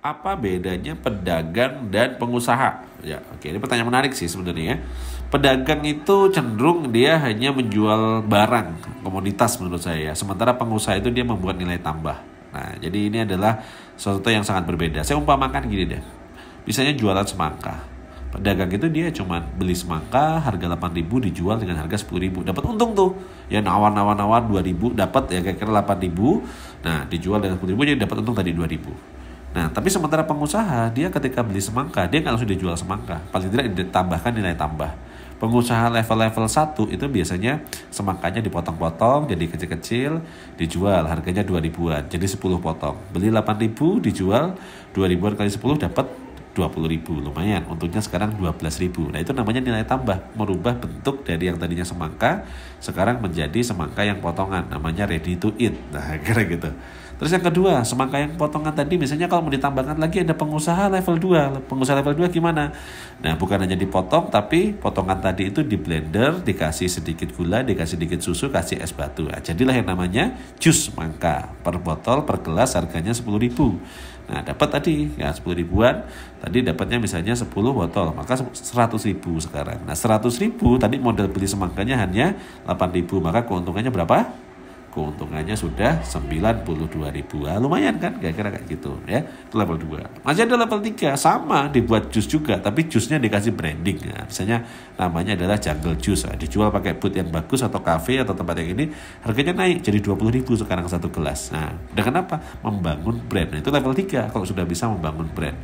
apa bedanya pedagang dan pengusaha? Ya, oke ini pertanyaan menarik sih sebenarnya. Ya. Pedagang itu cenderung dia hanya menjual barang, komoditas menurut saya. Ya. Sementara pengusaha itu dia membuat nilai tambah. Nah, jadi ini adalah sesuatu yang sangat berbeda. Saya umpamakan gini deh. Misalnya jualan semangka. Pedagang itu dia cuma beli semangka harga ribu dijual dengan harga ribu Dapat untung tuh. Ya nawar-nawar-nawar 2000 dapat ya kira-kira 8000 Nah dijual dengan 10000 jadi dapat untung tadi 2000 Nah, tapi sementara pengusaha, dia ketika beli semangka, dia nggak langsung dijual semangka. Paling tidak ditambahkan nilai tambah. Pengusaha level-level 1 itu biasanya semangkanya dipotong-potong jadi kecil-kecil, dijual harganya 2 ribuan, jadi 10 potong. Beli 8 ribu, dijual 2 ribuan kali 10 dapat 20 ribu lumayan untungnya sekarang 12 ribu nah itu namanya nilai tambah merubah bentuk dari yang tadinya semangka sekarang menjadi semangka yang potongan namanya ready to eat nah kira gitu Terus yang kedua, semangka yang potongan tadi misalnya kalau mau ditambahkan lagi ada pengusaha level 2. Pengusaha level 2 gimana? Nah, bukan hanya dipotong tapi potongan tadi itu di blender, dikasih sedikit gula, dikasih sedikit susu, kasih es batu. Nah, jadilah yang namanya jus semangka. Per botol, per gelas harganya 10.000. Nah, dapat tadi ya 10 ribuan. Tadi dapatnya misalnya 10 botol, maka 100 ribu sekarang. Nah, 100 ribu tadi model beli semangkanya hanya 8 ribu, maka keuntungannya berapa? keuntungannya sudah 92 ribu nah, lumayan kan kira-kira kayak gitu ya itu level 2 masih ada level 3 sama dibuat jus juga tapi jusnya dikasih branding nah, misalnya namanya adalah jungle juice nah, dijual pakai boot yang bagus atau cafe atau tempat yang ini harganya naik jadi 20 ribu sekarang satu gelas nah dengan apa? membangun brand nah, itu level 3 kalau sudah bisa membangun brand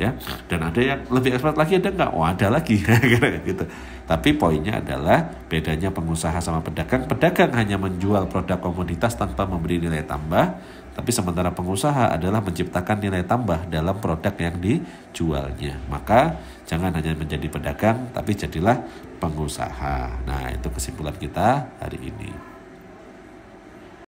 ya dan ada yang lebih expert lagi ada nggak oh ada lagi gitu tapi poinnya adalah bedanya pengusaha sama pedagang pedagang hanya menjual produk komoditas tanpa memberi nilai tambah tapi sementara pengusaha adalah menciptakan nilai tambah dalam produk yang dijualnya maka jangan hanya menjadi pedagang tapi jadilah pengusaha nah itu kesimpulan kita hari ini